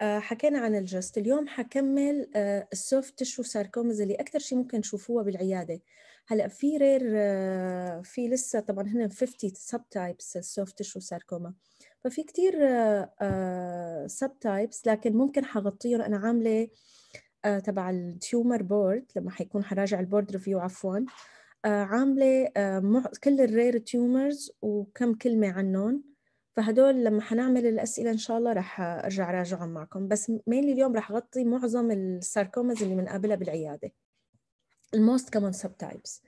آه، حكينا عن الجست اليوم حكمل آه، السوفت تشو ساركومز اللي اكثر شيء ممكن تشوفوها بالعياده هلا في رير آه، في لسه طبعا هن 50 سب تايبس السوفت تشو ساركوما ففي كثير سب تايبس لكن ممكن حغطيهم انا عامله تبع التيومر بورد لما حيكون حراجع البورد ريفيو عفوا عامله كل الرير تيومرز وكم كلمه عنهم فهدول لما حنعمل الأسئلة إن شاء الله رح أرجع راجعهم معكم بس مين اليوم رح غطي معظم الساركومز اللي بنقابلها بالعيادة الموست common subtypes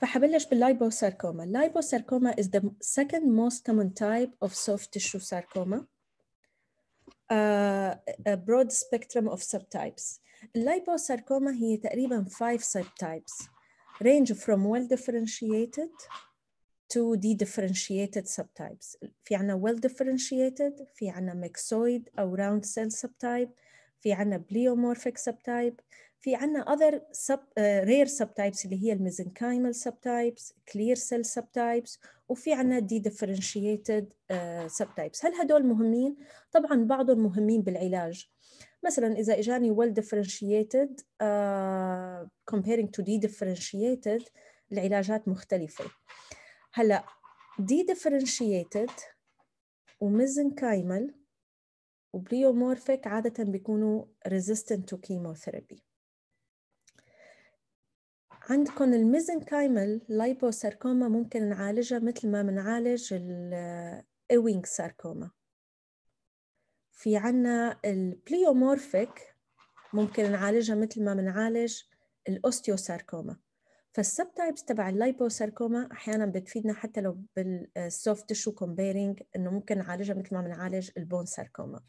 فحبلش باللايبوساركوما اللايبوساركوما is the second most common type of soft tissue sarcoma ا uh, برود broad spectrum of subtypes اللايبوساركوما هي تقريبا 5 subtypes range from well differentiated تو d differentiated subtypes في عنا well differentiated في عنا myxoid أو round cell subtype في عنا pleomorphic subtype في عنا other sub, uh, rare subtypes اللي هي mesenchymal subtypes clear cell subtypes وفي عنا de differentiated uh, subtypes هل هدول مهمين؟ طبعا بعضهم مهمين بالعلاج مثلا إذا إجاني well differentiated uh, comparing to de differentiated العلاجات مختلفة هلا دي ديفرنشيتد وميزنكايمال وبليومورفيك عادة بيكونوا resistant to chemotherapy عندكم الميزنكايمال لايبوساركوما ممكن نعالجها مثل ما بنعالج الاوينج ساركوما في عنا البليومورفيك ممكن نعالجها مثل ما بنعالج الاوستيوساركوما فالسب تايبس تبع اللايبوساركوما احيانا بتفيدنا حتى لو بالسوفت تشو كومبيرنج انه ممكن نعالجها مثل ما بنعالج البون ساركوما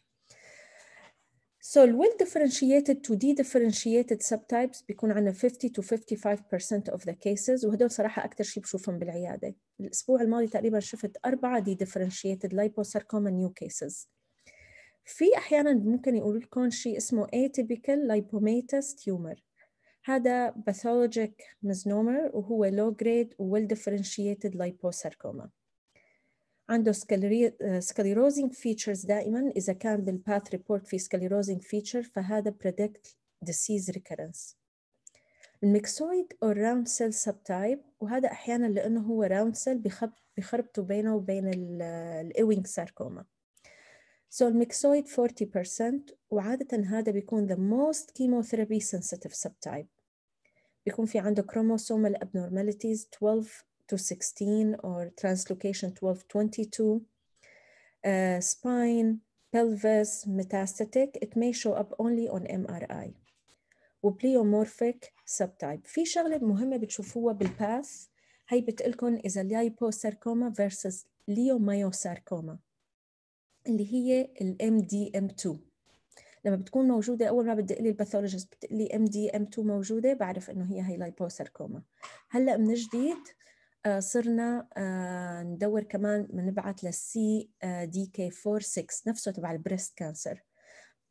So well differentiated to de-differentiated subtypes بيكون عندنا 50 to 55% of the cases وهدول صراحة أكثر شيء بشوفهم بالعيادة. الأسبوع الماضي تقريبا شفت أربعة de-differentiated liposarcoma new cases. في أحيانا ممكن يقولوا لكم شيء اسمه atypical lipomatous tumor هذا pathologic misnomer وهو low grade و well differentiated liposarcoma عنده sclerosing features دائما إذا كان بالpath report في sclerosing feature فهذا predict disease recurrence الميكسويد أو round cell subtype وهذا أحيانا لأنه هو round cell بخربته بينه وبين الإوينج ساركوما So الميكسويد 40% وعادة هذا بيكون the most chemotherapy sensitive subtype بيكون في عنده chromosomal abnormalities 12 to 16 or translocation 12 22 uh, spine pelvis metastatic it may show up only on MRI وبليومورفيك subtype في شغلة مهمة بتشوفوها بالباث هي بتقلكم إذا liposarcoma versus leomyosarcoma اللي هي ال MDM2 لما بتكون موجوده اول ما بدي لي الباثولوجيست لي ام دي ام 2 موجوده بعرف انه هي هي لايبوساركوما هلا من جديد آه، صرنا آه، ندور كمان بنبعث للسي دي كي 46 نفسه تبع البريست كانسر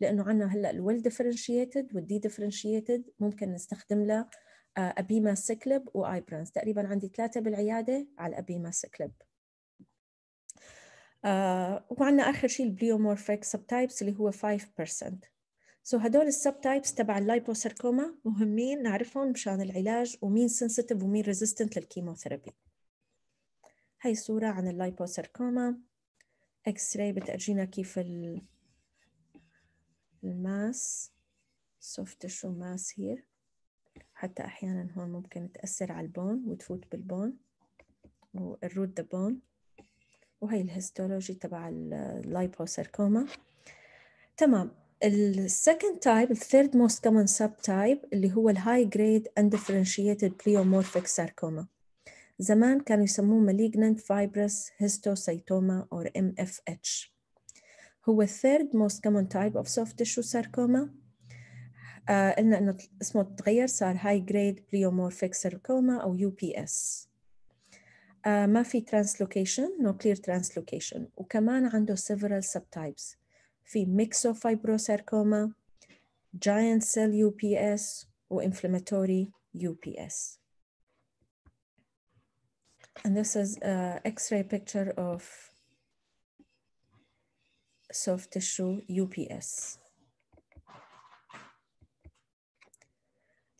لانه عندنا هلا الويل ديفرنشيتد والدي ديفرنشيتد ممكن نستخدم لها آه، ابيما سكلب وايبرانس تقريبا عندي ثلاثه بالعياده على الابيما سيكليب آه وعندنا آخر شيء البليومورفيك سب تايبس اللي هو 5% سو so هدول السب تايبس تبع اللايبوساركوما مهمين نعرفهم مشان العلاج ومين سنسيتيف ومين ريزيستنت للكيموثيرابي هاي صورة عن اللايبوساركوما اكس راي بتأرجينا كيف الماس سوفت شو ماس هير حتى أحيانا هون ممكن تأثر على البون وتفوت بالبون والروت ذا بون وهي الهيستولوجي تبع اللايبوساركوما تمام السكند تايب الثيرد موست كومن سب تايب اللي هو الهاي جريد اندفرنشيتد بليومورفيك ساركوما زمان كانوا يسموه malignant fibrous histiocytoma or MFH هو الثيرد موست كومن تايب اوف سوفت تيشو ساركوما آه، قلنا انه اسمه تغير صار هاي جريد بليومورفيك ساركوما او يو بي اس ما في translocation nuclear translocation وكمان عنده several subtypes في myxofibrosarcoma giant cell UPS وinflammatory UPS and this is x-ray picture of soft tissue UPS.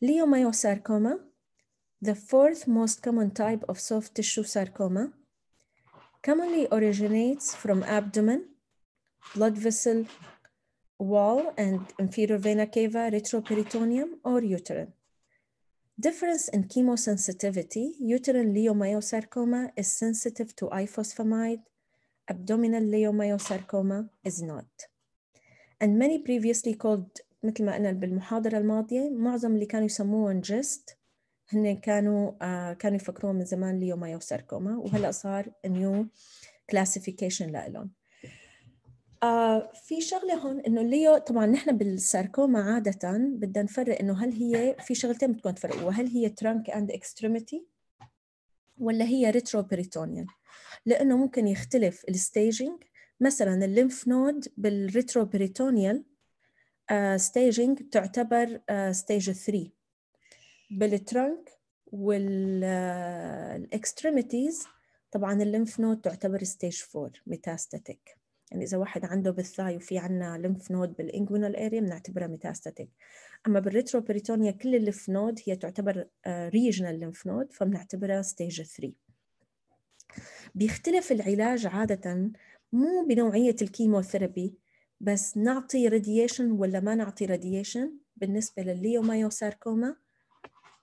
Leiomyosarcoma the fourth most common type of soft tissue sarcoma, commonly originates from abdomen, blood vessel, wall, and inferior vena cava, retroperitoneum, or uterine. Difference in chemosensitivity, uterine leiomyosarcoma is sensitive to ifosfamide, abdominal leiomyosarcoma is not. And many previously called مثل ما قلنا بالمحاضرة الماضية معظم اللي كانوا يسموهم جست هن كانوا آه كانوا يفكرون من زمان ساركوما آه، وهلا صار نيو كلاسيفيكيشن لإلهم آه في شغله هون انه الليو طبعا نحن بالساركوما عاده بدنا نفرق انه هل هي في شغلتين بدكم تفرقوها هل هي ترانك اند اكستريميتي ولا هي ريترو بريتونيان لانه ممكن يختلف الستيجنج مثلا الليمف نود بالريترو بريتونيال ستيجنج تعتبر ستيج uh, 3 بالترنك والاكستريميتيز طبعا الليمف نود تعتبر ستيج 4 ميتاستاتيك يعني اذا واحد عنده بالثاي وفي عندنا ليمف نود بالانجوينال اريا بنعتبرها ميتاستاتيك اما بالريتروبريتونيا كل الليمف نود هي تعتبر ريجنال ليمف نود فبنعتبرها ستيج 3 بيختلف العلاج عاده مو بنوعيه الكيموثيرابي بس نعطي راديشن ولا ما نعطي راديشن بالنسبه للليومايوساركوما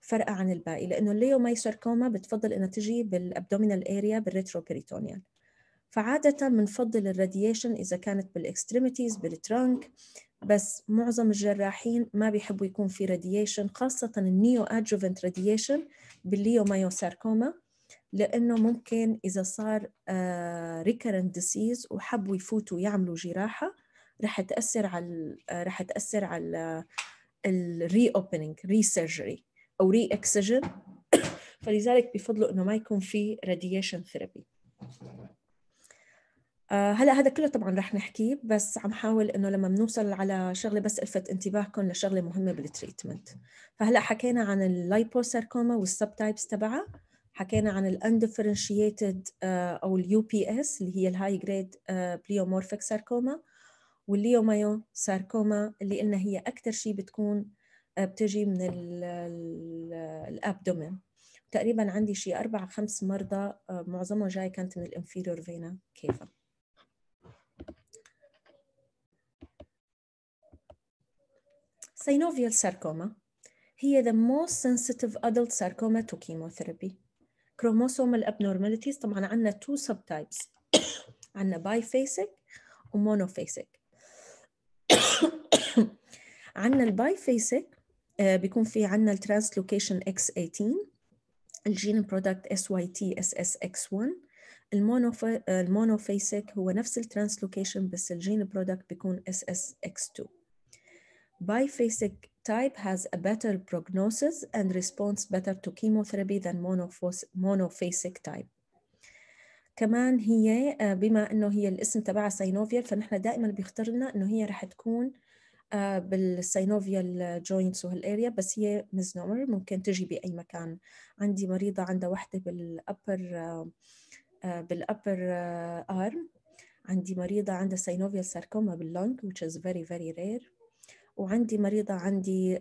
فرقة عن الباقي لأنه الليوماي ساركوما بتفضل إنها تجي بالأبدومينال اريا بالريتروبيريتونيال فعادة بنفضل الراديشن إذا كانت بالإكستريميتيز بالترانك بس معظم الجراحين ما بيحبوا يكون في راديشن خاصة النيو أدجوفنت راديشن بالليومايوساركوما لأنه ممكن إذا صار ريكرنت آه، ديسيز وحبوا يفوتوا يعملوا جراحة رح تأثر على آه، رح تأثر على الري اوبننج ري سيرجري او ري اكسجين فلذلك بفضلوا انه ما يكون في راديشن آه، ثيرابي هلا هذا كله طبعا رح نحكيه بس عم حاول انه لما بنوصل على شغله بس الفت انتباهكم لشغله مهمه بالتريتمنت فهلا حكينا عن اللايبوساركوما والسب تايبس تبعها حكينا عن الاندفرنشيتد آه، او اليو بي اس اللي هي الهاي جريد بليومورفيك ساركوما والليومايو ساركوما اللي قلنا هي اكثر شيء بتكون بتجي من الابدومين تقريبا عندي شي أربع خمس مرضى آه، معظمهم جاي كانت من الانفيريور فينا كيفا synovial sarcoma هي the most sensitive adult sarcoma to chemotherapy. chromosomal abnormalities طبعا عندنا two subtypes عندنا biphasic ومونوفيسك عندنا البايفيسك آه، بيكون في عندنا الترانسلوكيشن X18 الجين برودكت SYTSSX1 المونوفيسك هو نفس الترانسلوكيشن بس الجين برودكت بيكون SSX2 biphasic type has a better prognosis and responds better to chemotherapy than monophasic type. كمان هي آه، بما انه هي الاسم تبعها ساينوفيال فنحن دائما بيختار لنا انه هي رح تكون آه، بالسينوفيال جوينتس وهالاريا بس هي مزنومر ممكن تجي باي مكان عندي مريضه عندها وحده بالابر بالابر ارم عندي مريضه عندها سينوفيال ساركوما باللونج which is very very rare وعندي مريضه عندي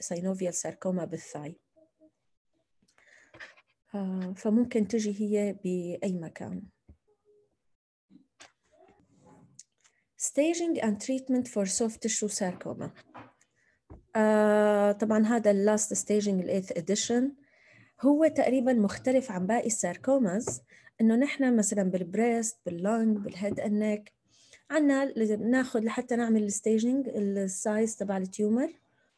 سينوفيال ساركوما بالثاي فممكن تجي هي باي مكان staging and treatment for soft tissue sarcoma Uh, طبعا هذا اللاست staging الايث edition هو تقريبا مختلف عن باقي الساركوماز انه نحن مثلا بالبريست باللونج بالهيد انك عنا ناخذ لحتى نعمل الستيجنج السايز تبع التيومر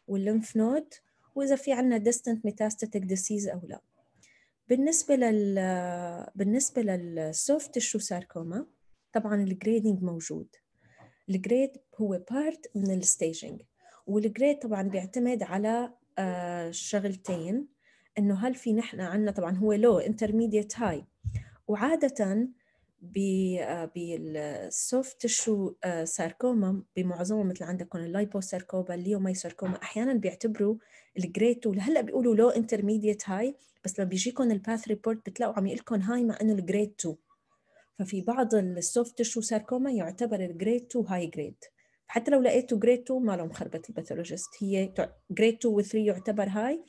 واللمف نود واذا في عنا distant metastatic disease او لا بالنسبه لل بالنسبه للسوفت تشو ساركوما طبعا الجريدنج موجود الجريد هو بارت من الستيجنج والجريد طبعا بيعتمد على آه، شغلتين انه هل في نحن عندنا طبعا هو لو انترميديت هاي وعاده بالسوفت تشو ساركوما بمعظمهم مثل عندكم اللايبو اللايبوساركوما الليوماي ساركوما احيانا بيعتبروا الجريد 2 هلا بيقولوا لو انترميديت هاي بس لما بيجيكم الباث ريبورت بتلاقوا عم يقول لكم هاي مع انه الجريد 2 ففي بعض السوفت تشو ساركوما يعتبر الجريد 2 هاي جريد حتى لو لقيته جريد 2 ما له خربة الباثولوجيست هي جريد 2 و 3 يعتبر هاي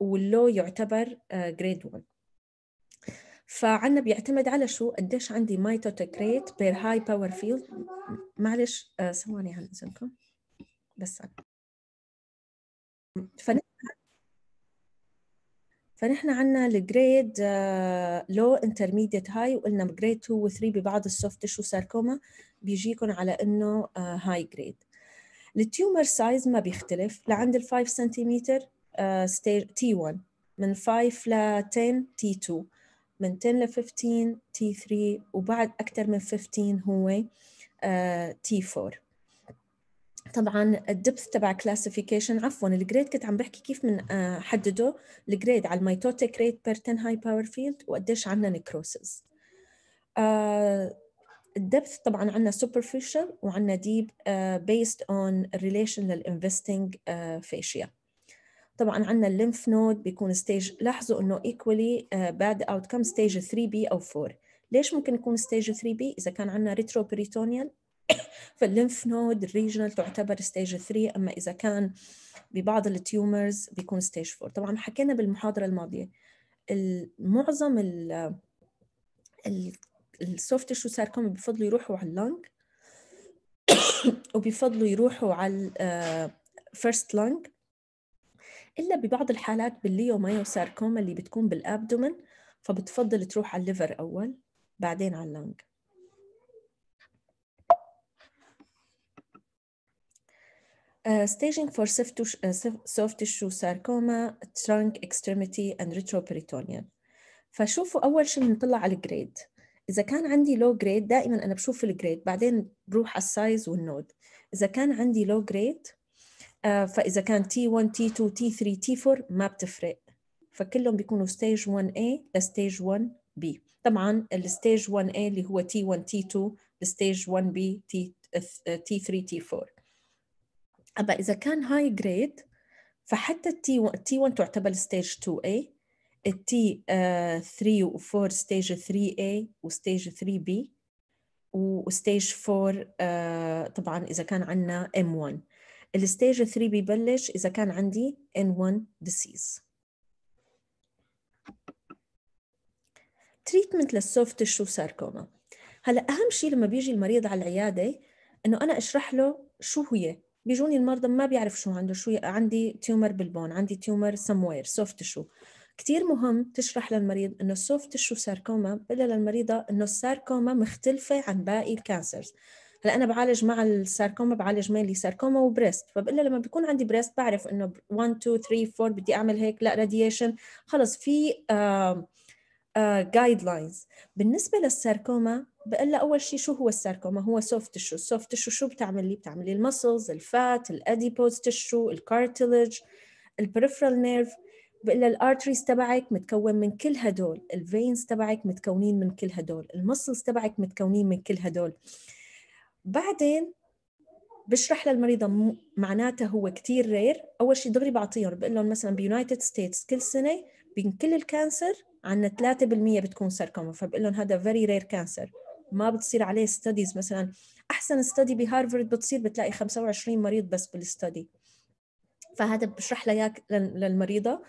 واللو يعتبر جريد آه, 1 فعنا بيعتمد على شو قديش عندي ريت بير هاي باور فيلد معلش ثواني آه، عن اذنكم بس فنحن فنحن عندنا الجريد لو انترميديت هاي وقلنا جريد 2 و 3 ببعض السوفت تشو ساركوما بيجيكم على انه هاي جريد التيومر سايز ما بيختلف لعند ال 5 سنتيمتر ستيج تي 1 من 5 ل 10 تي 2 من 10 ل 15 تي 3 وبعد اكثر من 15 هو تي آه، 4 طبعا الدبث تبع كلاسيفيكيشن عفوا الجريد كنت عم بحكي كيف من آه، حدده الجريد على الميتوتيك ريت بير 10 هاي باور فيلد وقديش عندنا نكروسز آه، الدبث طبعا عندنا سوبرفيشال وعندنا ديب بيست اون ريليشن للانفستنج فاشيا طبعا عندنا الليمف نود بيكون ستيج لاحظوا انه ايكولي باد اوت كم ستيج 3 بي او 4 ليش ممكن يكون ستيج 3 بي اذا كان عندنا بريتونيال فالليمف نود الريجنال تعتبر ستيج 3 اما اذا كان ببعض التيومرز بيكون ستيج 4 طبعا حكينا بالمحاضره الماضيه معظم ال السوفت تيشو ساركوم بفضلوا يروحوا على اللنج وبفضلوا يروحوا على الفيرست آه، لنج الا ببعض الحالات مايو ساركوم اللي بتكون بالابدومن فبتفضل تروح على الليفر اول بعدين على اللنج Uh, staging for soft, uh, soft tissue sarcoma, trunk extremity and retroperitoneal. فشوفوا أول شيء بنطلع على الجريد. إذا كان عندي لو جريد دائما أنا بشوف الجريد بعدين بروح على السايز والنود. إذا كان عندي لو جريد uh، فإذا كان T1, T2, T3, T4 ما بتفرق. فكلهم بيكونوا ستيج 1A لستيج 1B. طبعا الستيج 1A اللي هو T1, T2 الستيج 1B, T3, T4. أما إذا كان هاي جريد فحتى التي تي 1 تعتبر ستيج 2 A التي 3 آه، و 4 ستيج 3 A وستيج 3 B وستيج 4 آه، طبعا إذا كان عندنا M1 الستيج 3 ببلش إذا كان عندي N1 disease تريتمنت للسوفت تشو ساركوما هلا اهم شيء لما بيجي المريض على العياده انه انا اشرح له شو هي بيجوني المرضى ما بيعرف شو عنده شو عندي تيومر بالبون عندي تيومر سموير سوفت شو كثير مهم تشرح للمريض انه السوفت تشو ساركوما بقول للمريضه انه الساركوما مختلفه عن باقي الكانسرز هلا انا بعالج مع الساركوما بعالج مينلي ساركوما وبريست فبقول لما بيكون عندي بريست بعرف انه 1 2 3 4 بدي اعمل هيك لا راديشن خلص في جايد uh, لاينز uh, بالنسبه للساركوما بقول لها اول شيء شو هو الساركوما هو سوفت تشو السوفت تشو شو بتعمل لي بتعمل لي المسلز الفات الاديبوز تشو الكارتلج البريفرال نيرف بقول لها الارتريز تبعك متكون من كل هدول الفينز تبعك متكونين من كل هدول المسلز تبعك متكونين من كل هدول بعدين بشرح للمريضة معناتها هو كثير رير أول شيء دغري بعطيهم بقول لهم مثلا بيونايتد ستيتس كل سنة بين كل الكانسر عندنا 3% بتكون ساركوما فبقول لهم هذا فيري رير كانسر ما بتصير عليه ستاديز مثلا احسن ستادي بهارفرد بتصير بتلاقي 25 مريض بس بالستادي فهذا بشرح لها اياك للمريضه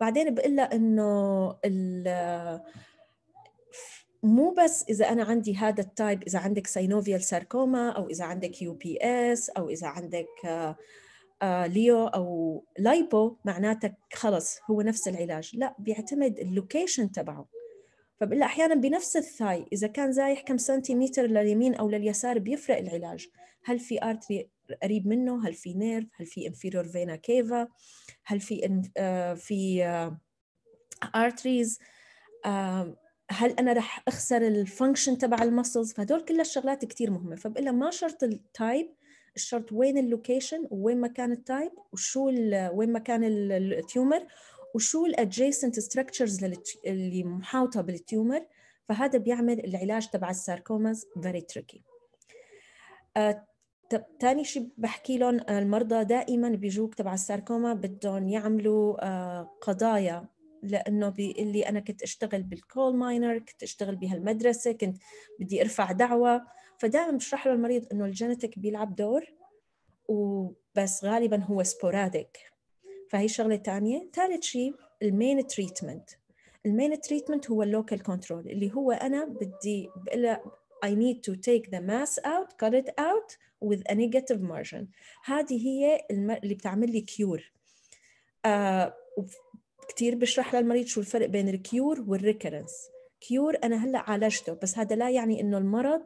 بعدين بقول لها انه مو بس اذا انا عندي هذا التايب اذا عندك سينوفيال ساركوما او اذا عندك يو بي اس او اذا عندك آه، ليو او لايبو معناتك خلص هو نفس العلاج لا بيعتمد اللوكيشن تبعه فبقول احيانا بنفس الثاي اذا كان زايح كم سنتيمتر لليمين او لليسار بيفرق العلاج هل في ارتري قريب منه هل في نيرف هل في انفيرور فينا كيفا هل في آه في آه ارتريز آه هل انا رح اخسر الفانكشن تبع المسلز فهدول كل الشغلات كثير مهمه فبقول لها ما شرط التايب الشرط وين اللوكيشن وين مكان التايب وشو وين مكان التيومر وشو الادجيسنت ستراكشرز اللي محاوطه بالتيومر فهذا بيعمل العلاج تبع الساركوماز فيري آه، تريكي تاني شيء بحكي لهم المرضى دائما بيجوك تبع الساركوما بدهم يعملوا آه، قضايا لانه بيقول لي انا كنت اشتغل بالكول ماينر كنت اشتغل بهالمدرسه كنت بدي ارفع دعوه فدائما بشرح له المريض انه الجينيتك بيلعب دور وبس غالبا هو سبوراديك فهي شغله ثانيه ثالث شيء المين تريتمنت المين تريتمنت هو اللوكال كنترول اللي هو انا بدي I need to take the mass out, cut it out with a negative margin. هذه هي الم... اللي بتعمل لي كيور. آه كثير بشرح للمريض شو الفرق بين الكيور والريكرنس. كيور انا هلا عالجته بس هذا لا يعني انه المرض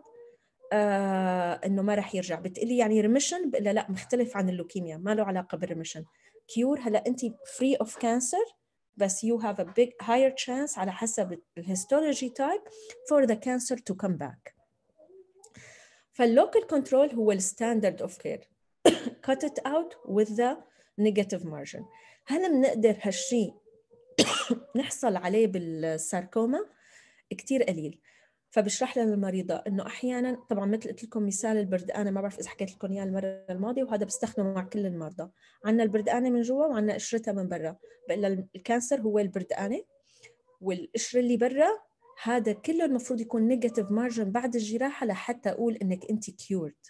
آه انه ما راح يرجع، بتقلي يعني ريميشن؟ بقول لا مختلف عن اللوكيميا، ما له علاقه بالريميشن. كيور هلا انت فري اوف كانسر بس يو هاف ا بيج هاير تشانس على حسب الهيستولوجي تايب فور ذا كانسر تو كم باك فاللوكال كنترول هو الستاندرد اوف كير cut it out with the negative margin هل بنقدر هالشيء نحصل عليه بالساركوما كثير قليل فبشرح لنا المريضه انه احيانا طبعا مثل قلت لكم مثال البردقانه ما بعرف اذا حكيت لكم اياه المره الماضيه وهذا بستخدمه مع كل المرضى عندنا البردقانه من جوا وعندنا قشرتها من برا بقول الكانسر هو البردقانه والقشره اللي برا هذا كله المفروض يكون نيجاتيف مارجن بعد الجراحه لحتى اقول انك انت كيورد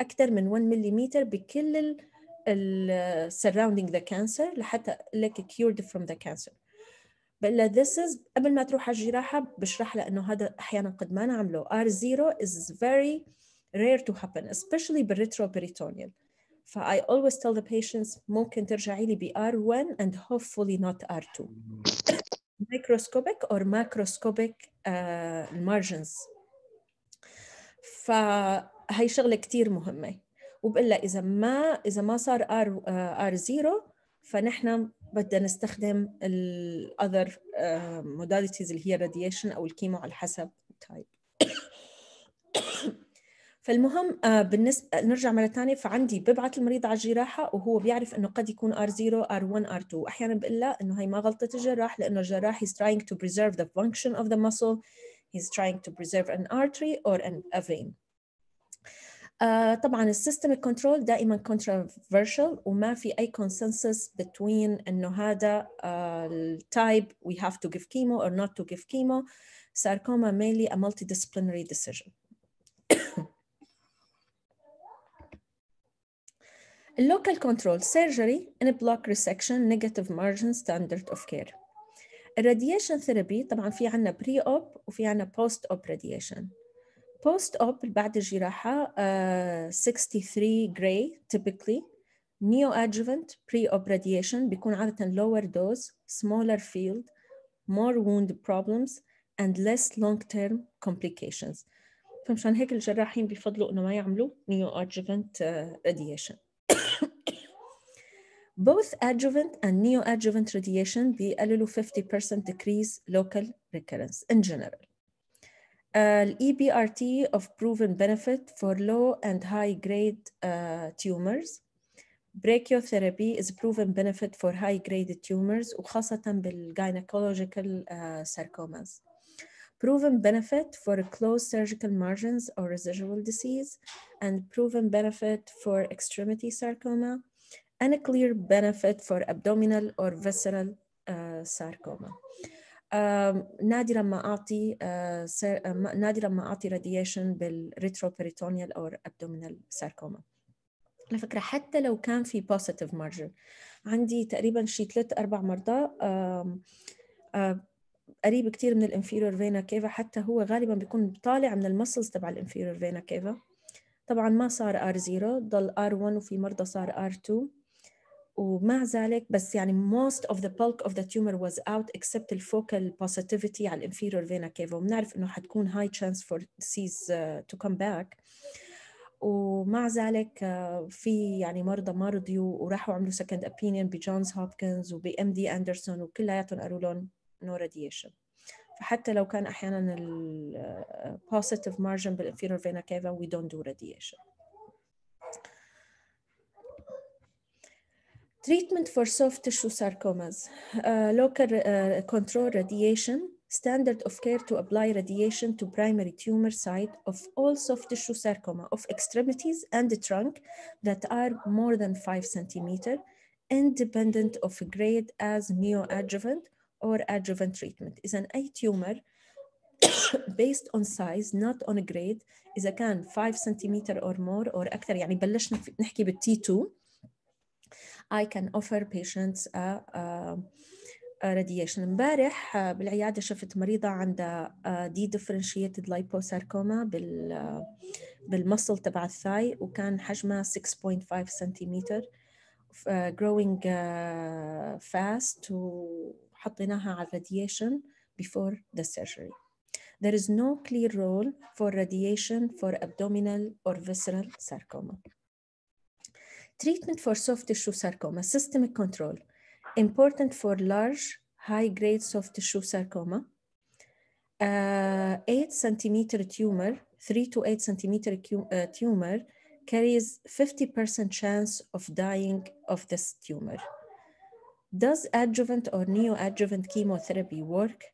اكثر من 1 ملم بكل السراوندينج ذا كانسر لحتى لك كيورد فروم ذا كانسر بقول لها this is قبل ما تروح على الجراحه بشرح لها انه هذا احيانا قد ما نعمله R0 is very rare to happen especially بالريتروبريتونيال ف I always tell the patients ممكن ترجعي لي ب R1 and hopefully not R2 microscopic or macroscopic uh, margins فهي شغله كثير مهمه وبقول لها اذا ما اذا ما صار R0 uh, فنحن بدنا نستخدم الاذر موداليتيز اللي هي الراديشن او الكيمو على حسب التايب فالمهم uh, بالنسبه نرجع مره ثانيه فعندي ببعث المريض على الجراحه وهو بيعرف انه قد يكون R0 R1 R2 احيانا بقول له انه هي ما غلطه الجراح لانه الجراح is trying to preserve the function of the muscle he's trying to preserve an artery or an a vein آه طبعا السيستم كنترول دائما controversial وما في اي consensus between انه هذا التايب we have to give chemo or not to give chemo sarcoma mainly a multidisciplinary decision local control surgery in a block resection negative margin standard of care الراديشن ثيرابي طبعا في عندنا pre-op وفي عندنا post-op radiation بوست اوب بعد الجراحه uh, 63 جراي typically نيو ادجuvant بري اوب راديشن بيكون عاده lower dose smaller field more wound problems and less long term complications فمشان هيك الجراحين بفضلوا انه ما يعملوا نيو ادجuvant راديشن Both adjuvant and radiation be radiation بيقللوا 50% decrease local recurrence in general. uh, EBRT of proven benefit for low and high grade uh, tumors. Brachytherapy is a proven benefit for high grade tumors وخاصة بالgynecological uh, sarcomas. Proven benefit for closed surgical margins or residual disease and proven benefit for extremity sarcoma and a clear benefit for abdominal or visceral uh, sarcoma. نادرا ما اعطي آه، آه، نادرا ما اعطي راديشن بالريتروبريتونيال او ابدومينال ساركوما على فكره حتى لو كان في بوزيتيف مارجن عندي تقريبا شي ثلاث اربع مرضى آه، قريب كثير من الانفيرور فينا كيفا حتى هو غالبا بيكون طالع من المسلز تبع الانفيرور فينا كيفا طبعا ما صار ار 0 ضل ار 1 وفي مرضى صار ار 2 ومع ذلك بس يعني most of the bulk of the tumor was out except the focal positivity على inferior فينا كيفا وبنعرف انه حتكون high chance for disease uh, to come back ومع ذلك في يعني مرضى ما رضيوا وراحوا عملوا second opinion بجونز هوبكنز وبام دي اندرسون وكلياتهم قالوا لهم no radiation فحتى لو كان احيانا margin بال inferior فينا cava we don't do radiation Treatment for soft tissue sarcomas, uh, local uh, control radiation, standard of care to apply radiation to primary tumor site of all soft tissue sarcoma of extremities and the trunk that are more than five centimeter, independent of grade as neoadjuvant or adjuvant treatment is an A tumor based on size not on grade إذا كان 5 centimeter or more or أكثر يعني بلشنا نحكي بالT 2 I can offer patients a, a, a radiation. امبارح بالعيادة شفت مريضة عندها دي differentiated liposarcoma بال بالمصل تبع الثاي وكان حجمها 6.5 centimeter, growing fast. To وحطيناها على radiation before the surgery. There is no clear role for radiation for abdominal or visceral sarcoma. Treatment for soft tissue sarcoma, systemic control, important for large, high-grade soft tissue sarcoma, uh, 8 centimeter tumor, 3 to 8 centimeter uh, tumor carries 50% chance of dying of this tumor. Does adjuvant or neoadjuvant chemotherapy work?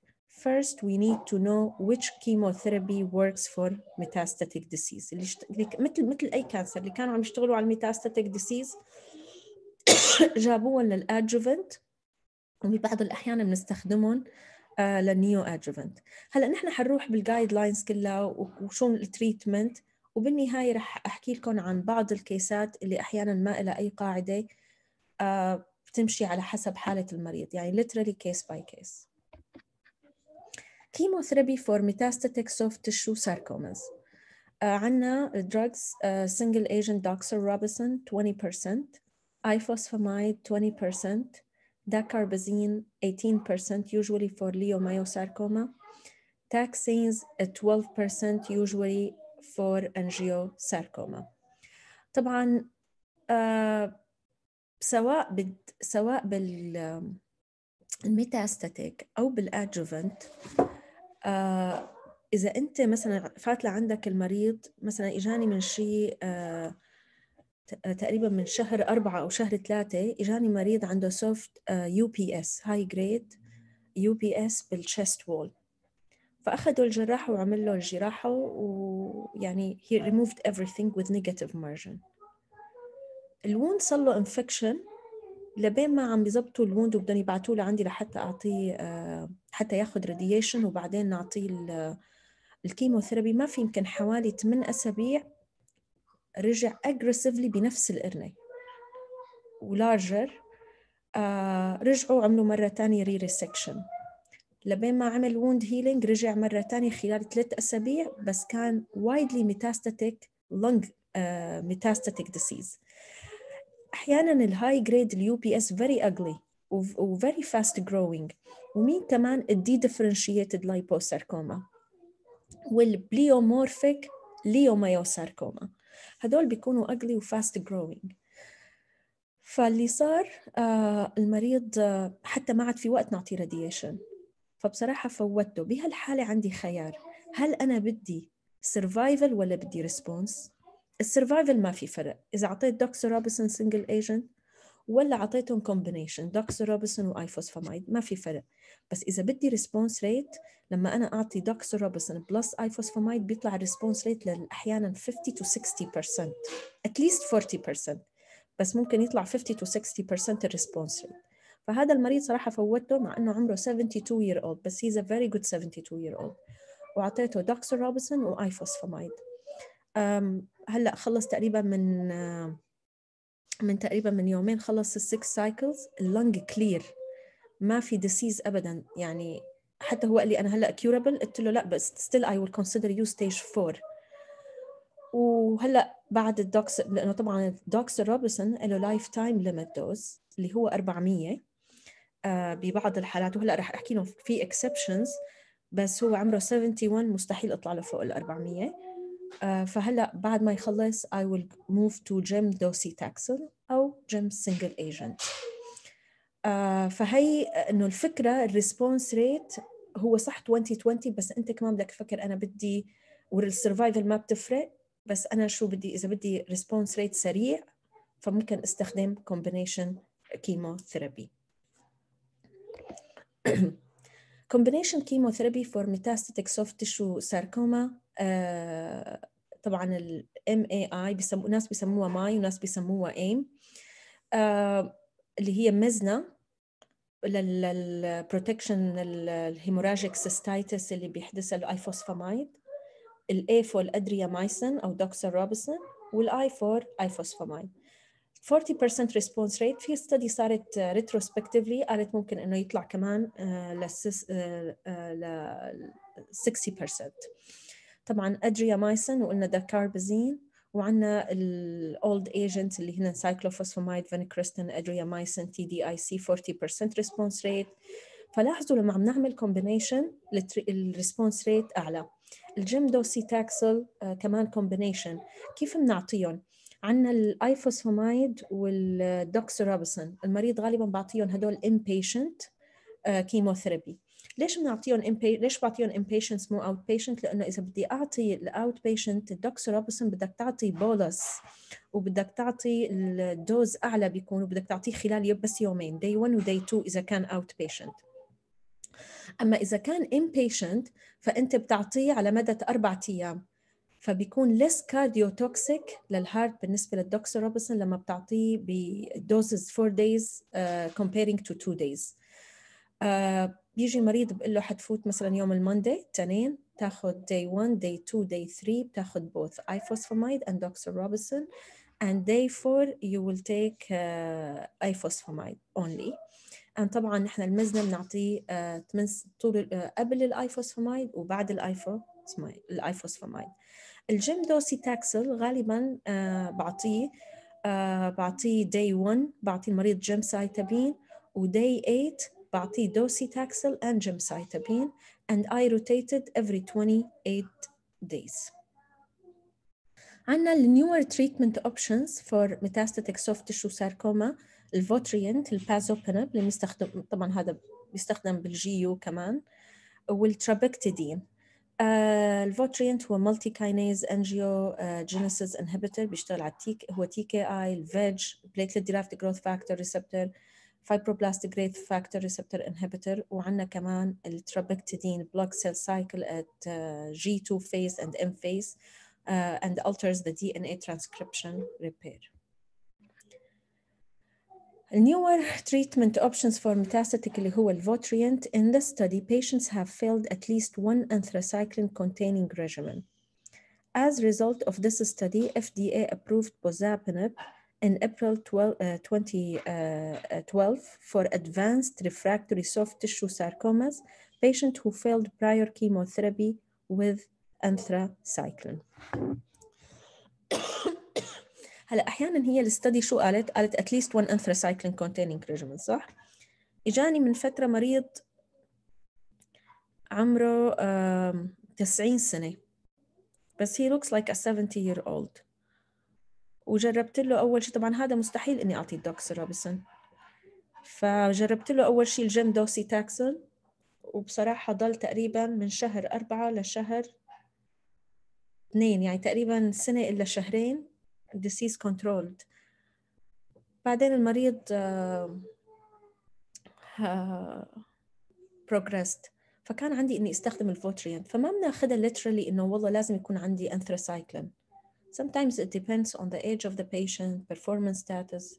First, we need to know which chemotherapy works for metastatic disease. اللي شت... مثل مثل اي كانسر اللي كانوا عم يشتغلوا على الميتاستاتيك ديسيز جابوهم للادجوفنت وببعض الاحيان بنستخدمهم آه للنيو ادجوفنت. هلا نحن حنروح بالجايد لاينز كلها وشو التريتمنت وبالنهايه رح احكي لكم عن بعض الكيسات اللي احيانا ما لها اي قاعده آه، بتمشي على حسب حاله المريض يعني literally case by case. chemotherapy for metastatic soft tissue sarcomas عندنا drugs single agent doxorubicin 20% iphosphamide 20% dacarbazine 18% usually for leiomyosarcoma taxanes 12% usually for angiosarcoma طبعا آه سواء بد سواء بال الميتاستاتيك او بالادجوفنت آه اذا انت مثلا فات لعندك المريض مثلا اجاني من شيء آه تقريبا من شهر أربعة أو شهر ثلاثة إجاني مريض عنده سوفت يو بي اس هاي جريد يو بي اس بالشست وول فأخذوا الجراح وعمل له الجراحة ويعني he removed everything with negative margin الوند صار له infection لبين ما عم بيظبطوا الوند وبدهم يبعتوه لعندي لحتى اعطيه آه، حتى ياخذ راديشن وبعدين نعطيه الكيموثيرابي ما في يمكن حوالي 8 اسابيع رجع اجريسفلي بنفس القرنه آه، ولارجر رجعوا عملوا مرة ثانيه ري ريسكشن لبين ما عمل ووند هيلينج رجع مرة ثانيه خلال ثلاث أسابيع بس كان وايدلي ميتاستاتيك لونج ميتاستاتيك ديسيز احيانا الهاي جريد اليو بي اس فيري اجلي وفيري فاست جروينج ومين كمان الدي ديفرنشيتد لايبوساركوما والبليومورفيك ليوميوساركوما هدول بيكونوا اجلي وفاست جروينج فاللي صار آه المريض آه حتى ما عاد في وقت نعطيه راديشن فبصراحة فوتته بهالحالة عندي خيار هل أنا بدي سرفايفل ولا بدي ريسبونس السرفايفل ما في فرق اذا اعطيت دوكسورابسون سنجل ايجنت ولا اعطيتهم كومبينيشن دوكسورابسون وايفوسفامايد ما في فرق بس اذا بدي ريسبونس ريت لما انا اعطي دوكسورابسون بلس ايفوسفامايد بيطلع الريسبونس ريت احيانا 50 تو 60% اتليست 40% بس ممكن يطلع 50 تو 60% الريسبونس ريت فهذا المريض صراحه فوتته مع انه عمره 72 يير اولد بس هيز ا فيري جود 72 يير اولد واعطيته دوكسورابسون وايفوسفامايد هلا خلص تقريبا من من تقريبا من يومين خلص السكس سايكلز اللنج كلير ما في ديسيز ابدا يعني حتى هو قال لي انا هلا كيورابل قلت له لا بس ستيل اي ويل كونسيدر يو ستيج 4 وهلا بعد الدوكس لانه طبعا الدوكس روبسون له لايف تايم ليميت دوز اللي هو 400 آه، ببعض الحالات وهلا رح احكي لهم في اكسبشنز بس هو عمره 71 مستحيل اطلع له فوق ال 400 آه، فهلا بعد ما يخلص I will move to جيم docetaxel أو جيم single agent آه، فهي إنه الفكرة الريسبونس ريت هو صح 2020 بس أنت كمان بدك تفكر أنا بدي والسرفايفل ما بتفرق بس أنا شو بدي إذا بدي ريسبونس ريت سريع فممكن استخدم combination chemotherapy combination chemotherapy for metastatic soft tissue sarcoma آه، طبعا ال MAI بيسمو ناس بيسموها ماي وناس بيسموها ايم آه، اللي هي مزنة للبروتكشن الهيموراجيك سيستايتس اللي بيحدثها الايفوسفامايد الاي فور الادريامايسن او دوكسر روبسون والاي فور ايفوسفامايد 40% response rate في study صارت retrospectively قالت ممكن انه يطلع كمان آه، ل 60% طبعا ادريامايسين وقلنا داكاربازين وعندنا الاولد ايجنت اللي هنا سايكلوفوسفامايد فينكريستين ادريامايسين تي دي اي سي 40% ريسبونس ريت فلاحظوا لما عم نعمل كومبينيشن الريسبونس ريت اعلى الجيم دوسي تاكسل آه كمان كومبينيشن كيف بنعطيهم عندنا الايفوسفامايد والدوكسورابسن المريض غالبا بعطيهم هدول inpatient كيموثيرابي آه، ليش بنعطيهم امبي... ليش بعطيهم امبيشنت مو اوت بيشنت لانه اذا بدي اعطي الاوت بيشنت الدكتور بدك تعطي بولس وبدك تعطي الدوز اعلى بيكون وبدك تعطيه خلال بس يومين داي 1 وداي 2 اذا كان اوت بيشنت اما اذا كان impatient فانت بتعطيه على مدى اربع ايام فبيكون ليس كارديو توكسيك للهارت بالنسبه للدكتور لما بتعطيه بدوزز 4 days uh, comparing to 2 days uh, بيجي مريض بقول له حتفوت مثلا يوم الموندي تنين تاخذ داي 1 داي 2 داي 3 بتاخذ اي فوسفاميد اند دكتور روبسون اند داي 4 يو ويل تيك اي فوسفاميد اونلي ان طبعا نحن المزنه بنعطيه uh, طول uh, قبل فوسفاميد وبعد الاي فوسفاميد الجيم دوسي تاكسل غالبا uh, بعطيه uh, بعطيه داي 1 بعطي المريض جيم سايتابين وداي 8 بعطيه دوسي تاكسل and gemcitabine and I rotated every 28 days. عندنا newer treatment options for metastatic soft tissue sarcoma الفوتريانت البازوبينب اللي بنستخدم طبعا هذا بيستخدم بالجيو كمان والترابكتيدين uh, الفوتريانت هو مالتي كاينيز انجيو جينيسيس انهبيتور بيشتغل على التيك هو تي كي اي الفيج بليتلت ديرايفد جروث فاكتور ريسبتور fibroblastic growth factor receptor inhibitor وعندنا كمان الترابكتيدين بلوك cell cycle at G 2 phase and M phase uh, and alters the DNA transcription repair. Newer treatment options for metastatic اللي هو in the study patients have failed at least one anthracycline containing regimen. As a result of this study, FDA approved bozapenib in April uh, uh, uh, 12, uh, 2012 for advanced refractory soft tissue sarcomas, patient who failed prior chemotherapy with anthracycline. هلا احيانا هي الستدي شو قالت؟ قالت at least one anthracycline containing regimen صح؟ اجاني من فتره مريض عمره 90 سنه بس he looks like a 70 year old وجربت له أول شيء طبعا هذا مستحيل إني أعطيه روبسون فجربت له أول شيء الجن دوسي تاكسون وبصراحة ضل تقريبا من شهر أربعة لشهر اثنين يعني تقريبا سنة إلا شهرين disease controlled بعدين المريض بروجريست آه، فكان عندي اني استخدم الفوتريانت فما بناخذها ليترالي انه والله لازم يكون عندي انثراسايكلين Sometimes it depends on the age of the patient, performance status,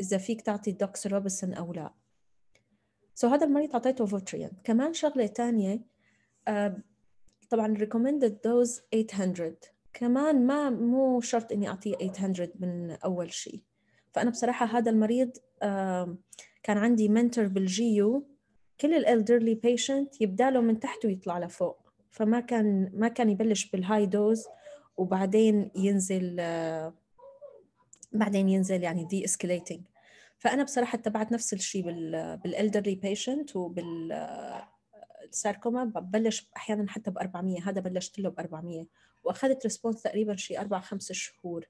إذا فيك تعطي الدوكس روبسون أو لا. so هذا المريض أعطيته فوتريان. كمان شغلة تانية uh, طبعا recommended dose 800 كمان ما مو شرط إني أعطيه 800 من أول شيء. فأنا بصراحة هذا المريض uh, كان عندي منتور بالجيو كل الالدرلي بيشنت يبداله من تحت ويطلع لفوق فما كان ما كان يبلش بالهاي دوز وبعدين ينزل بعدين ينزل يعني دي اسكليتنج فانا بصراحه اتبعت نفس الشيء بال بالالدرلي بيشنت وبال الساركوما ببلش احيانا حتى ب 400 هذا بلشت له ب 400 واخذت ريسبونس تقريبا شيء اربع خمس شهور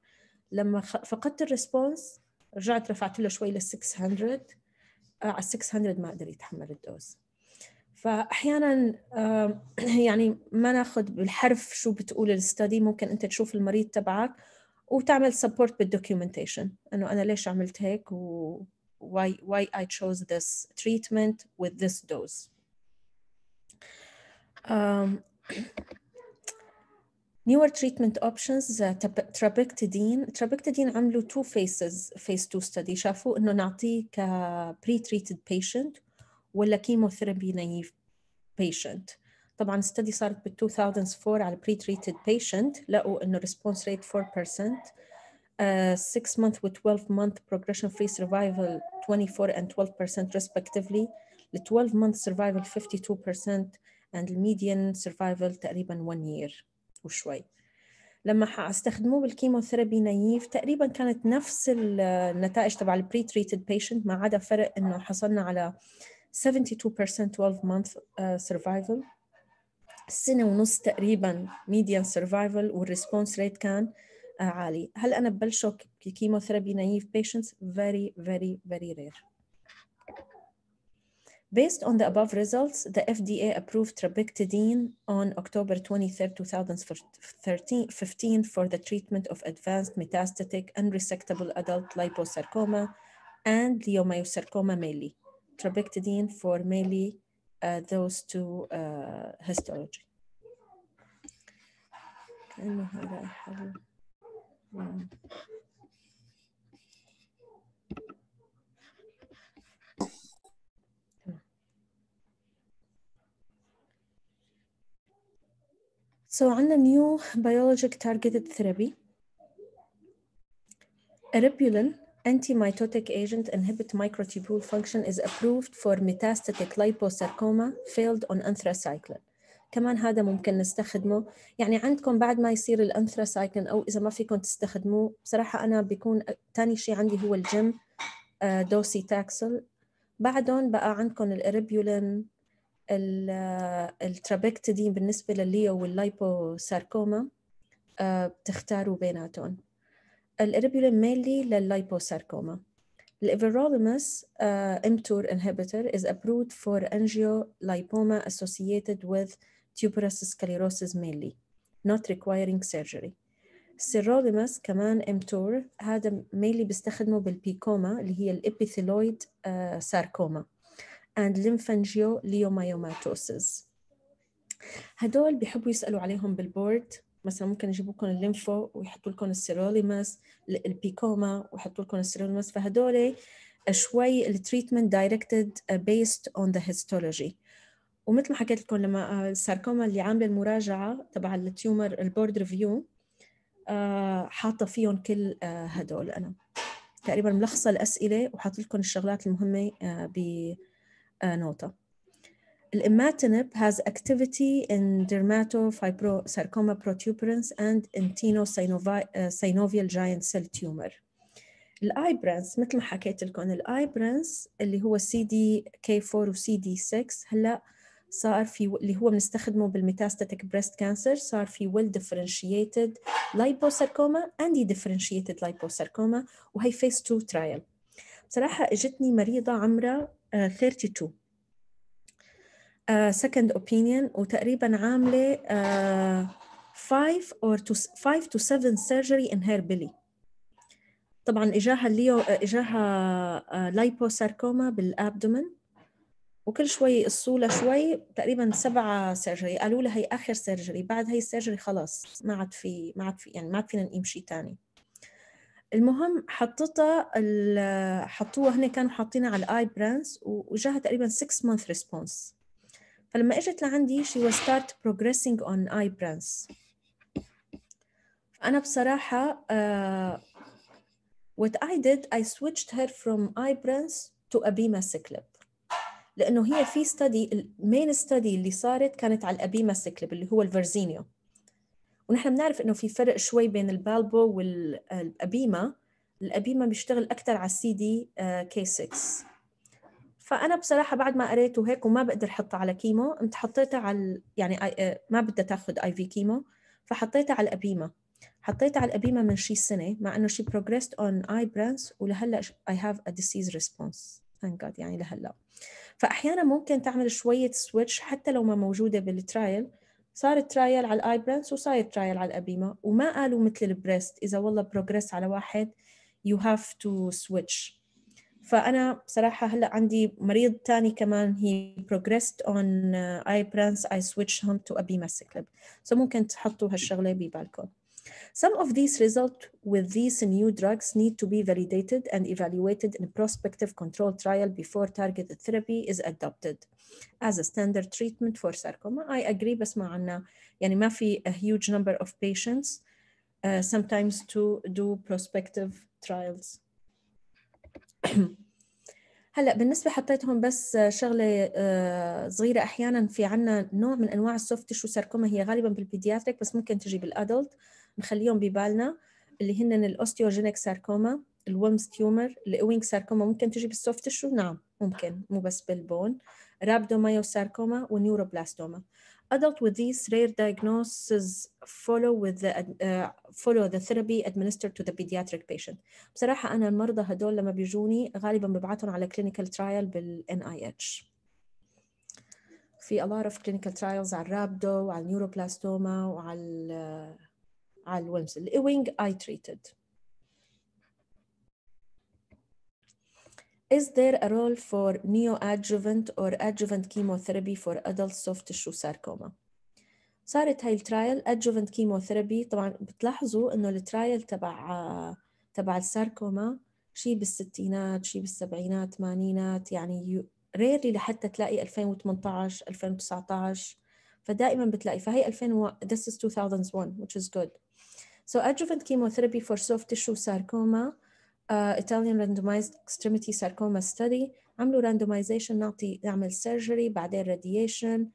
لما فقدت الريسبونس رجعت رفعت له شوي لل 600 آه، على 600 ما قدر يتحمل الدوز فاحيانا يعني ما ناخذ بالحرف شو بتقول الستدي ممكن انت تشوف المريض تبعك وتعمل سبورت بالدوكيومنتيشن انه انا ليش عملت هيك و why why I chose this treatment with this dose um, newer treatment options uh, trabectedine trabectedine عملوا two phases phase 2 study شافوا انه نعطيه ك pre treated patient ولا كيموثيرابي نايف بيشنت طبعا الستدي صارت بال 2004 على بري تريتد بيشنت لقوا انه ريسبونس ريت 4% 6 month و 12 month progression free survival 24 and 12% respectively ل 12 month survival 52% and median survival تقريبا 1 year وشوي لما استخدموه بالكيموثيرابي نايف تقريبا كانت نفس النتائج تبع البري تريتد بيشنت ما عدا فرق انه حصلنا على 72% 12 month uh, survival سنة ونص تقريبا median survival والريسبونس ريت كان عالي هل أنا ببلشوا كيموثيرابي naive patients very very very rare Based on the above results, the FDA approved trabectedine on October 23, 2015 for the treatment of advanced metastatic unresectable adult liposarcoma and leiomyosarcoma mainly trabectedin for mainly uh, those two uh, histology. Um, so, on the new biologic targeted therapy. Eribulin antimitotic agent inhibit microtubule function is approved for metastatic liposarcoma failed on anthracycline كمان هذا ممكن نستخدمه يعني عندكم بعد ما يصير الانثراسايكلين او اذا ما فيكم تستخدموه بصراحه انا بيكون ثاني شيء عندي هو الجيم دوسي آه، تاكسل بعدهم بقى عندكم الاريبيولين آه، الترابكتيدين بالنسبه للليو واللايبوساركوما آه، بتختاروا بيناتهم الاربيولين mainly للliposarcoma. Everolimus uh, mTOR inhibitor is approved for angiolipoma associated with tuberous sclerosis mainly, not requiring surgery. Sirolimus كمان mTOR هذا mainly بيستخدمه بالبيكوما اللي هي الابيثيلويد ساركوما and lymphangioliomyomatosis. هدول بيحبوا يسألوا عليهم بالبورد مثلا ممكن يجيبوا لكم الليمفو ويحطوا لكم السيروليماس البيكوما ويحطوا لكم السيروليماس فهدول شوي التريتمنت دايركتد بيست اون ذا هيستولوجي ومثل ما حكيت لكم لما uh, الساركوما اللي عامله المراجعه تبع التيومر البورد ريفيو حاطه فيهم كل uh, هدول انا تقريبا ملخصه الاسئله وحاطه لكم الشغلات المهمه uh, بنوته Imatinib has activity in dermatofibrosarcoma protuberance and in tenosynovial uh, giant cell tumor. الايبرانس مثل ما حكيت لكم الايبرانس اللي هو سي دي كي 4 وسي دي 6 هلا صار في اللي هو بنستخدمه بالميتاستاتيك بريست كانسر صار في ويل ديفرنشيتد لايبوساركوما اند ديفرنشيتد لايبوساركوما وهي فيس 2 ترايل بصراحه اجتني مريضه عمرها 32 uh, سكند آه، اوبينيون وتقريبا عامله 5 اور 5 تو 7 سيرجري ان هير بيلي طبعا اجاها الليو اجاها آه، liposarcoma بالابدومن وكل شوي الصوله شوي تقريبا سبعة سيرجري قالوا لها هي اخر سيرجري بعد هي السيرجري خلاص ما عاد في ما عاد في يعني ما عاد فينا نقيم شيء ثاني المهم حطتها حطوها هنا كانوا حاطينها على الاي برانس وجاها تقريبا 6 مانث ريسبونس فلما اجت لعندي she was start progressing on eyebrows فأنا بصراحة uh, what I did I switched her from eyebrows to abemaciclib لأنه هي في study المين study اللي صارت كانت على الابيماسيكلب اللي هو الفرزينيو ونحن بنعرف إنه في فرق شوي بين البالبو والأبيما آه، الأبيما بيشتغل أكثر على السي دي كي 6 فانا بصراحه بعد ما قريت وهيك وما بقدر احطها على كيمو قمت حطيتها على يعني آه، ما بدها تاخذ اي في كيمو فحطيتها على الابيما حطيتها على الابيما من شي سنه مع انه شي بروجريست اون اي برانس ولهلا اي هاف ا ديسيز ريسبونس ثانك جاد يعني لهلا فاحيانا ممكن تعمل شويه سويتش حتى لو ما موجوده بالترايل صار ترايل على الاي برانس وصاير ترايل على الابيما وما قالوا مثل البريست اذا والله بروجريس على واحد يو هاف تو سويتش فأنا بصراحة هلأ عندي مريض تاني كمان هي progressed on برانس اي I switched him to ماسكلب so ممكن تحطوا هالشغلة ببالكم Some of these results with these new drugs need to be validated and evaluated in a prospective control trial before targeted therapy is adopted as a standard treatment for sarcoma. I agree بس ما عنا يعني ما في a huge number of patients uh, sometimes to do prospective trials. هلا بالنسبه حطيتهم بس آه، شغله آه، صغيره احيانا في عنا نوع من انواع السوفت تشو ساركوما هي غالبا بالبيدياتريك بس ممكن تجي بالادلت نخليهم ببالنا اللي هن الاوستيوجينيك ساركوما الومز تيومر الاوينج ساركوما ممكن تجي بالسوفت تشو نعم ممكن مو بس بالبون رابدومايوساركوما ونيوروبلاستوما Adult with these rare diagnoses follow with the uh, follow the therapy administered to the pediatric patient. بصراحة أنا المرضى هدول لما بيجوني غالبا ببعتهم على clinical trial بال NIH. في a lot of clinical trials على الرابدو وعلى النيوروبلاستوما وعلى ال على الويمس. الإوينج I treated. Is there a role for neoadjuvant or adjuvant chemotherapy for adult soft tissue sarcoma? صارت هاي الترايل adjuvant chemotherapy طبعا بتلاحظوا انه الترايل تبع تبع الساركوما شي بالستينات شي بالسبعينات ثمانينات يعني ريرلي لحتى تلاقي 2018 2019 فدائما بتلاقي فهي 2000 this is 2001 which is good so adjuvant chemotherapy for soft tissue sarcoma uh, Italian randomized extremity sarcoma study عملوا randomization نعطي نعمل surgery بعدين radiation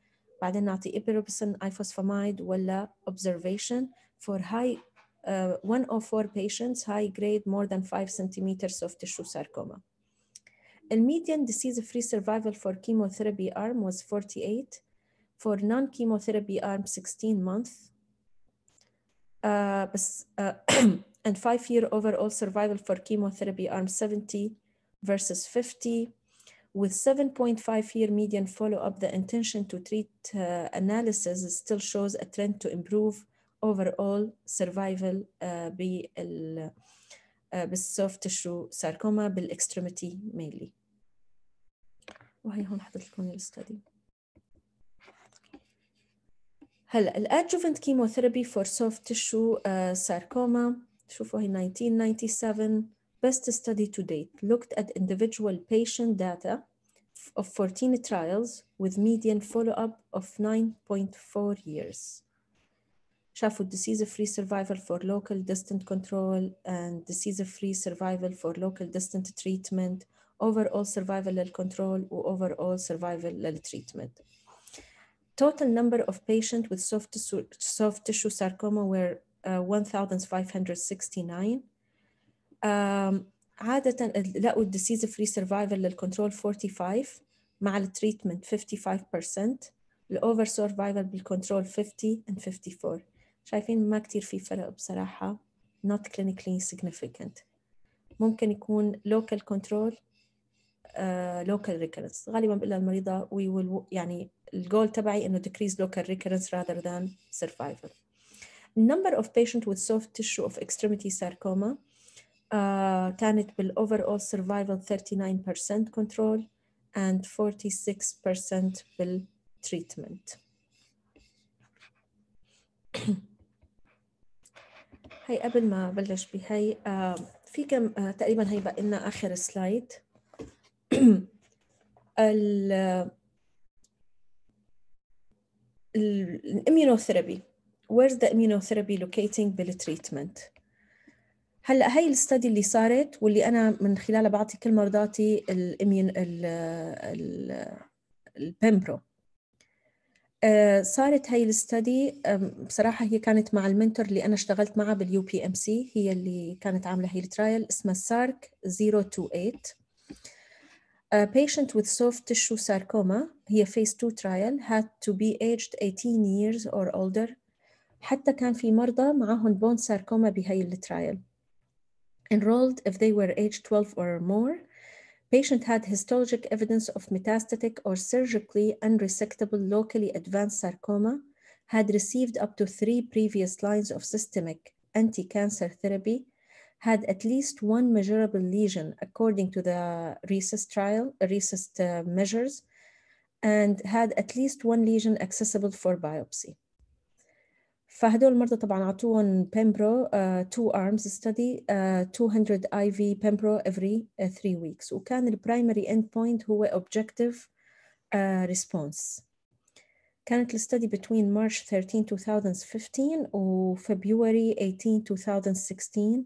بعدين نعطي ipiropisin ifosfamide ولا observation for high uh, one of four patients high grade more than 5 centimeters of tissue sarcoma. The median disease-free survival for chemotherapy arm was 48, for non-chemotherapy arm 16 months. Uh, بس uh, and five year overall survival for chemotherapy arm 70 versus 50 with 7.5 year median follow-up, the intention to treat uh, analysis still shows a trend to improve overall survival uh, بال, uh, tissue sarcoma extremity mainly. وهي هون حضرتكم الاستدي. هلا الادجوفنت كيموثيرابي فور سوفت تشو ساركوما شوفوا 1997 best study to date looked at individual patient data of 14 trials with median follow-up of 9.4 years. Shafu disease-free survival for local distant control and disease-free survival for local distant treatment, overall survival control or overall survival treatment. Total number of patients with soft, soft tissue sarcoma were 1569 آه، um, عادة لقوا الديسيز فري سرفايفل للكنترول 45 مع التريتمنت 55% الاوفر سرفايفل بالكنترول 50 and 54 شايفين ما كتير في فرق بصراحة not clinically significant ممكن يكون local control uh, local recurrence غالبا بقول للمريضة we will يعني الجول تبعي انه decrease local recurrence rather than survival number of patients with soft tissue of extremity sarcoma uh, كانت بالoverall survival 39% control and 46% بالtreatment. هاي قبل ما بلش بهاي آه في كم آه تقريبا هي بقى لنا اخر سلايد ال الاميونوثيرابي where's the immunotherapy locating بالتريتمنت هلا هاي الستدي اللي صارت واللي انا من خلالها بعطي كل مرضاتي الاميون البمبرو البيمبرو صارت هاي الستدي بصراحه هي كانت مع المنتور اللي انا اشتغلت معها باليو بي ام سي هي اللي كانت عامله هي الترايل اسمها سارك 028 A آه، patient with soft tissue sarcoma, هي phase 2 trial, had to be aged 18 years or older حتى كان في مرضى معهم بون ساركوما بهاي الترايل enrolled if they were age 12 or more patient had histologic evidence of metastatic or surgically unresectable locally advanced sarcoma had received up to three previous lines of systemic anti-cancer therapy had at least one measurable lesion according to the RESIST trial, RESIST uh, measures, and had at least one lesion accessible for biopsy. فهدول المرضى طبعا عطوهم بيمبرو تو ارمز ستدي 200 اي في بيمبرو every 3 آه، ويكس وكان البرايمري اند بوينت هو اوبجكتيف آه، ريسبونس كانت الستدي بين مارش 13 2015 وفبراير 18 2016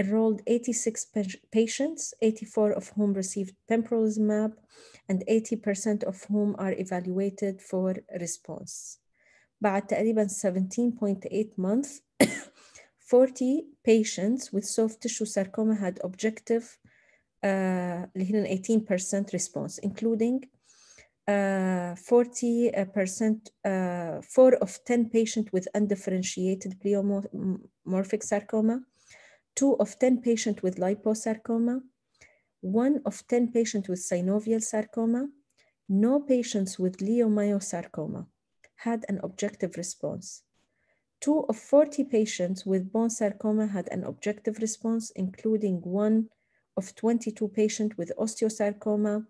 enrolled 86 patients 84 of whom received pembrolizumab and 80% of whom are evaluated for response بعد تقريبا 17.8 months 40 patients with soft tissue sarcoma had objective uh, اللي 18% response including 40% uh, uh, uh, 4 of 10 patients with undifferentiated pleomorphic sarcoma 2 of 10 patients with liposarcoma 1 of 10 patients with synovial sarcoma no patients with leiomyosarcoma had an objective response. Two of 40 patients with bone sarcoma had an objective response, including one of 22 patients with osteosarcoma,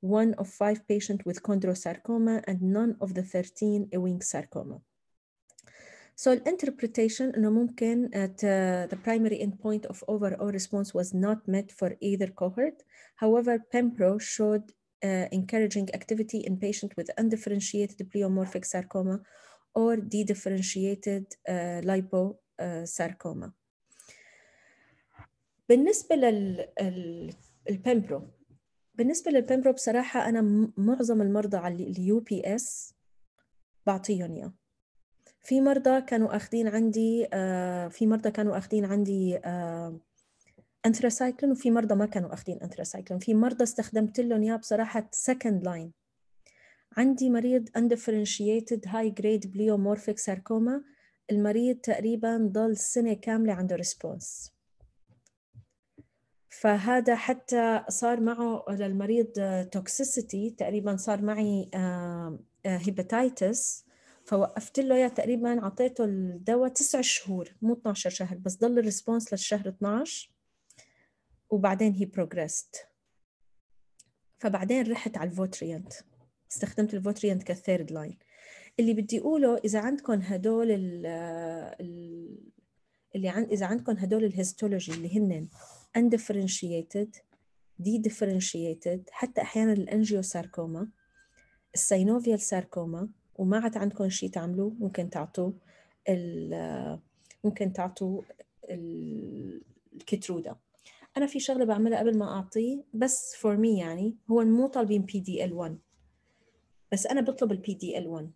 one of five patients with chondrosarcoma, and none of the 13 Ewing sarcoma. So interpretation: انه ممكن at uh, the primary endpoint of overall response was not met for either cohort. However, Pembro showed Uh, encouraging activity in patient with undifferentiated pleomorphic sarcoma or dedifferentiated uh, liposarcoma uh, بالنسبة للبمبرو بالنسبة للبمبرو بصراحة أنا معظم المرضى على اليو بي اس بعطيهم إياه في مرضى كانوا اخذين عندي في مرضى كانوا اخذين عندي انثراسايكلين وفي مرضى ما كانوا اخذين انثراسايكلين في مرضى استخدمت لهم اياه بصراحه سكند لاين عندي مريض undifferentiated high grade بليومورفيك sarcoma المريض تقريبا ضل سنة كاملة عنده ريسبونس فهذا حتى صار معه للمريض توكسيسيتي تقريبا صار معي هيباتيتس آه، فوقفت له يا تقريبا اعطيته الدواء تسع شهور مو 12 شهر بس ضل الريسبونس للشهر 12 وبعدين هي بروجريست فبعدين رحت على الفوتريانت استخدمت الفوتريانت كثيرد لاين اللي بدي اقوله اذا عندكم هدول ال اللي عن اذا عندكم هدول الهيستولوجي اللي هن اندفرنشيتد دي ديفرنشيتد حتى احيانا الانجيوساركوما السينوفيال ساركوما وما عاد عندكم شيء تعملوه ممكن تعطوه ممكن تعطوه الكترودا انا في شغله بعملها قبل ما اعطيه بس فور مي يعني هو مو طالبين بي دي ال 1 بس انا بطلب البي دي ال 1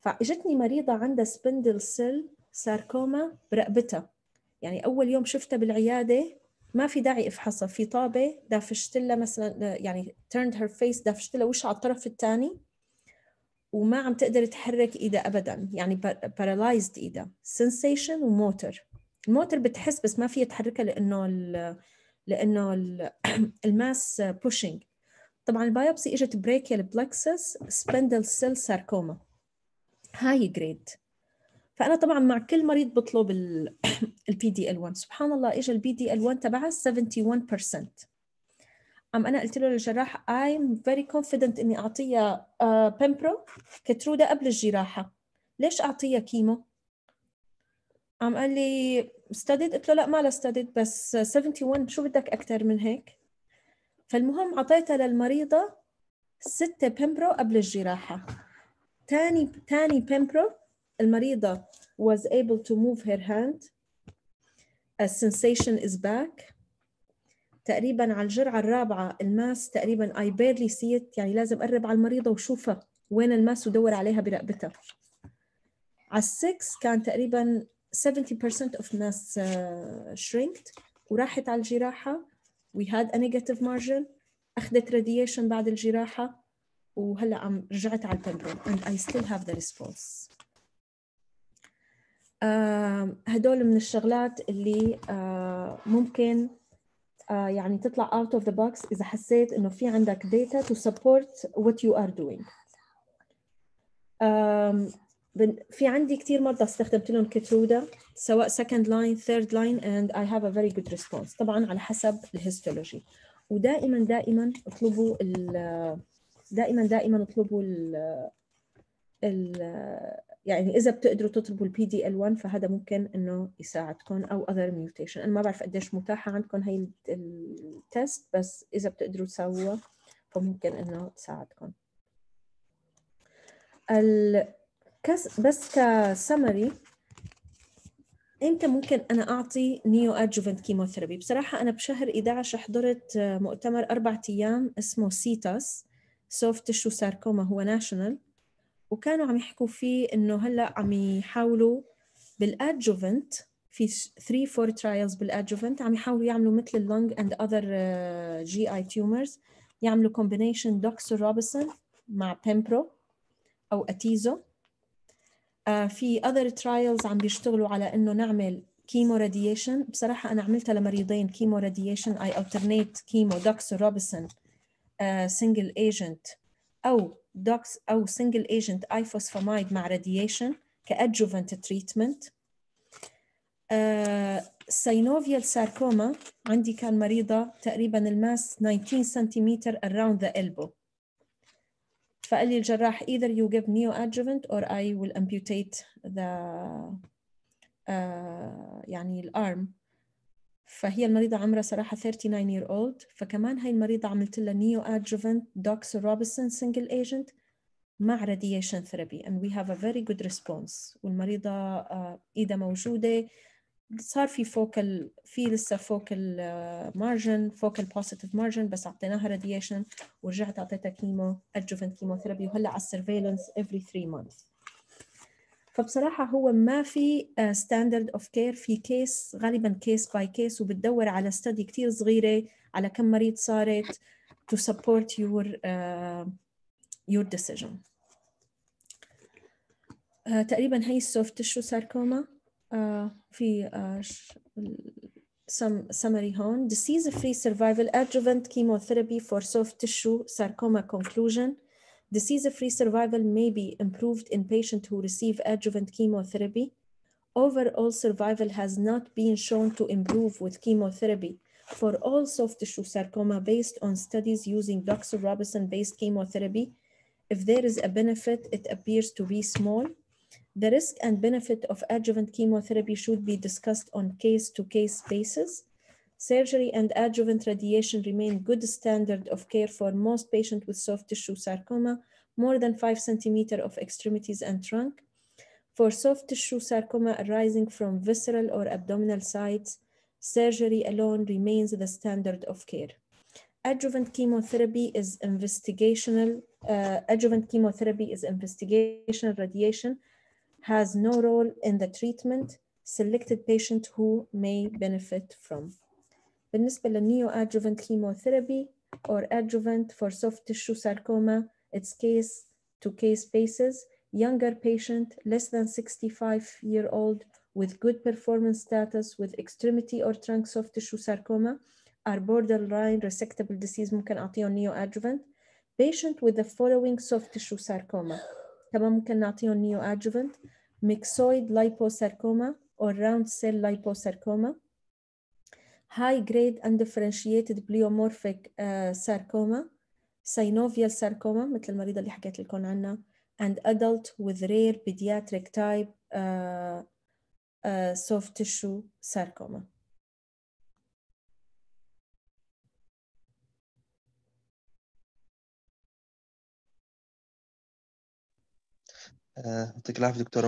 فاجتني مريضه عندها سبندل سيل ساركوما برقبتها يعني اول يوم شفتها بالعياده ما في داعي افحصها في طابه دافشت لها مثلا يعني turned هير فيس دافشت لها وشها على الطرف الثاني وما عم تقدر تحرك ايدها ابدا يعني paralyzed ايدها sensation وموتر الموتر بتحس بس ما فيها تحركها لانه الـ لانه الماس بوشنج طبعا البايوبسي اجت بريكيال بلكسس سبندل سيل ساركوما هاي جريد فانا طبعا مع كل مريض بطلب البي دي ال 1 سبحان الله اجى البي دي ال 1 تبعها 71% عم انا قلت له للجراح ايم فيري كونفيدنت اني اعطيها بيمبرو آه، كترودا قبل الجراحه ليش اعطيها كيمو عم قال لي استديت قلت له لا ما لا استديت بس 71 شو بدك أكثر من هيك فالمهم عطيتها للمريضة ستة بيمبرو قبل الجراحة تاني تاني بيمبرو المريضة was able to move her hand a sensation is back تقريبا على الجرعة الرابعة الماس تقريبا I barely see it يعني لازم أقرب على المريضة وشوفها وين الماس ودور عليها برقبتها على السكس كان تقريبا 70% of mass uh, shrinked وراحت على الجراحة we had a negative margin أخذت radiation بعد الجراحة وهلا عم رجعت على البنرول and I still have the response uh, هدول من الشغلات اللي uh, ممكن uh, يعني تطلع out of the box إذا حسيت إنه في عندك data to support what you are doing. Um, في عندي كثير مرضى استخدمت لهم كترودا سواء second line third line and I have a very good response طبعا على حسب الهيستولوجي ودائما دائما اطلبوا ال دائما دائما اطلبوا ال ال يعني اذا بتقدروا تطلبوا البي دي ال 1 فهذا ممكن انه يساعدكم او اذر ميوتيشن انا ما بعرف قديش متاحه عندكم هي التست بس اذا بتقدروا تساووها فممكن انه تساعدكم ال كس بس كسمري امتى ممكن انا اعطي نيو ادجوفنت كيموثيرابي بصراحه انا بشهر 11 حضرت آه، مؤتمر اربع ايام اسمه سيتاس سوفت تشو ساركوما هو ناشونال وكانوا عم يحكوا فيه انه هلا عم يحاولوا بالادجوفنت في 3 4 ترايلز بالادجوفنت عم يحاولوا يعملوا مثل اللونج اند اذر جي اي تيومرز يعملوا كومبينيشن دوكسو روبسون مع بيمبرو او اتيزو آه، في اذر ترايلز عم بيشتغلوا على انه نعمل كيمو راديشن بصراحه انا عملتها لمريضين كيمو راديشن اي الترنيت كيمو دوكس روبسون سنجل ايجنت او دوكس او سنجل ايجنت اي فوسفامايد مع راديشن كادجوفنت تريتمنت سينوفيال ساركوما عندي كان مريضه تقريبا الماس 19 سنتيمتر اراوند ذا elbow فقال لي الجراح either you give neoadjuvant or I will amputate the uh, يعني الارم فهي المريضة عمرها صراحة 39 year old فكمان هاي المريضة عملت لها neoadjuvant adjuvant doxorubicin single agent مع radiation therapy and we have a very good response والمريضة uh, إيدها موجودة صار في فوكال في لسه فوكال مارجن فوكال بوزيتيف مارجن بس اعطيناها راديشن ورجعت اعطيتها كيمو ادجوفنت chemotherapy وهلا على surveillance افري 3 مانث فبصراحه هو ما في ستاندرد اوف كير في كيس غالبا كيس باي كيس وبتدور على ستدي كثير صغيره على كم مريض صارت to support your uh, your decision uh, تقريبا هي السوفت تشو ساركوما في some summary هون disease free survival adjuvant chemotherapy for soft tissue sarcoma conclusion disease free survival may be improved in patients who receive adjuvant chemotherapy overall survival has not been shown to improve with chemotherapy for all soft tissue sarcoma based on studies using doxorubicin based chemotherapy if there is a benefit it appears to be small the risk and benefit of adjuvant chemotherapy should be discussed on case-to-case -case basis. Surgery and adjuvant radiation remain good standard of care for most patients with soft tissue sarcoma, more than five centimeter of extremities and trunk. For soft tissue sarcoma arising from visceral or abdominal sites, surgery alone remains the standard of care. Adjuvant chemotherapy is investigational. Uh, adjuvant chemotherapy is investigational radiation has no role in the treatment selected patient who may benefit from. بالنسبة neo adjuvant chemotherapy or adjuvant for soft tissue sarcoma, it's case to case basis, younger patient, less than 65 year old with good performance status with extremity or trunk soft tissue sarcoma are borderline resectable disease ممكن اعطيهم neo adjuvant. Patient with the following soft tissue sarcoma كمان ممكن نعطيهم نيو adjuvant. myxoid liposarcoma or round cell liposarcoma, high grade undifferentiated pleomorphic uh, sarcoma, synovial sarcoma مثل المريضة اللي حكيت لكم عنها and adult with rare pediatric type uh, uh, soft tissue sarcoma. يعطيك العافية دكتورة